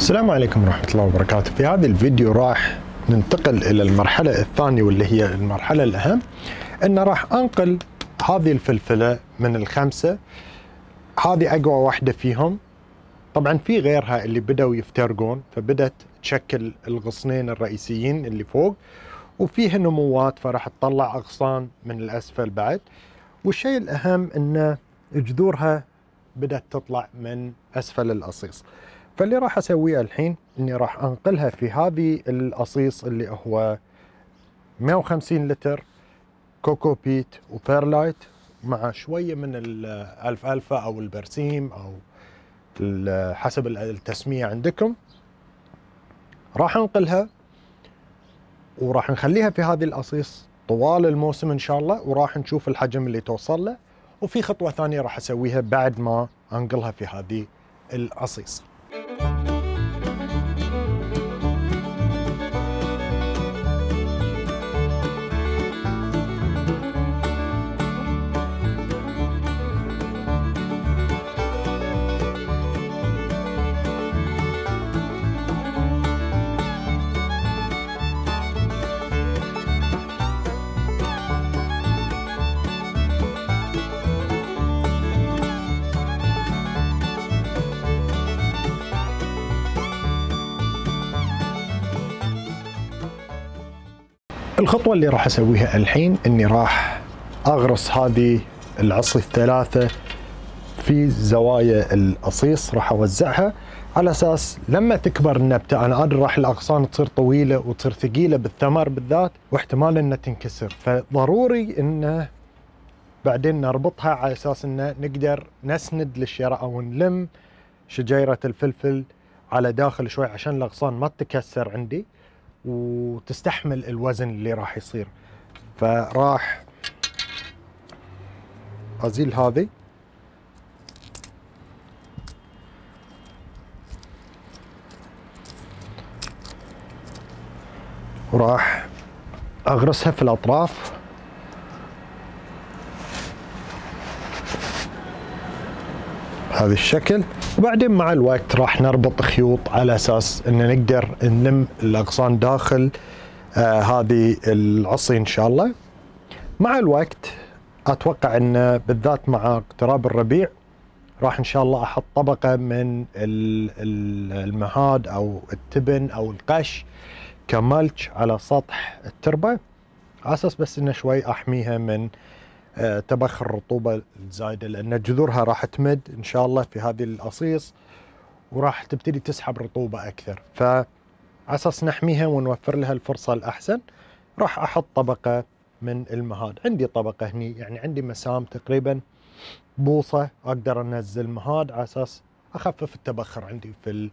السلام عليكم ورحمة الله وبركاته في هذا الفيديو راح ننتقل إلى المرحلة الثانية واللي هي المرحلة الأهم أن راح أنقل هذه الفلفلة من الخمسة هذه أقوى واحدة فيهم طبعا في غيرها اللي بدأوا يفترقون فبدأت تشكل الغصنين الرئيسيين اللي فوق وفيها نموات فراح تطلع أغصان من الأسفل بعد والشيء الأهم أن جذورها بدأت تطلع من أسفل الأصيص فاللي راح اسويه الحين اني راح انقلها في هذه الاصيص اللي هو 150 لتر كوكو بيت وبيرلايت مع شويه من الفا او البرسيم او حسب التسميه عندكم راح انقلها وراح نخليها في هذه الاصيص طوال الموسم ان شاء الله وراح نشوف الحجم اللي توصل له وفي خطوه ثانيه راح اسويها بعد ما انقلها في هذه الاصيص الخطوة اللي راح أسويها الحين أني راح أغرس هذه العصي الثلاثة في زوايا الأصيص راح أوزعها على أساس لما تكبر النبتة أنا أدري راح الأغصان تصير طويلة وتصير ثقيلة بالثمر بالذات واحتمال أنها تنكسر فضروري أنه بعدين نربطها على أساس أنه نقدر نسند للشراء أو نلم شجيرة الفلفل على داخل شوي عشان الأغصان ما تتكسر عندي وتستحمل الوزن اللي راح يصير فراح ازيل هذه وراح اغرسها في الاطراف بهذا الشكل وبعدين مع الوقت راح نربط خيوط على اساس ان نقدر نلم الاغصان داخل آه هذه العصي ان شاء الله مع الوقت اتوقع ان بالذات مع اقتراب الربيع راح ان شاء الله احط طبقه من المهاد او التبن او القش كمالتش على سطح التربه على اساس بس انه شوي احميها من آه، تبخر الرطوبة الزايدة لأن جذورها راح تمد إن شاء الله في هذه الأصيص وراح تبتدي تسحب رطوبة أكثر فعساس نحميها ونوفر لها الفرصة الأحسن راح أحط طبقة من المهاد عندي طبقة هني يعني عندي مسام تقريبا بوصة أقدر أنزل مهاد على أساس أخفف التبخر عندي في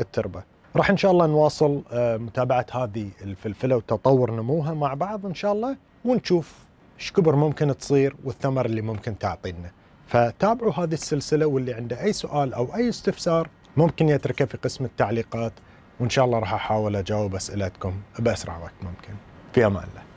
التربة راح إن شاء الله نواصل آه، متابعة هذه الفلفلة وتطور نموها مع بعض إن شاء الله ونشوف ايش كبر ممكن تصير والثمر اللي ممكن تعطينا فتابعوا هذه السلسله واللي عنده اي سؤال او اي استفسار ممكن يتركه في قسم التعليقات وان شاء الله راح احاول اجاوب اسئلتكم باسرع وقت ممكن في امان الله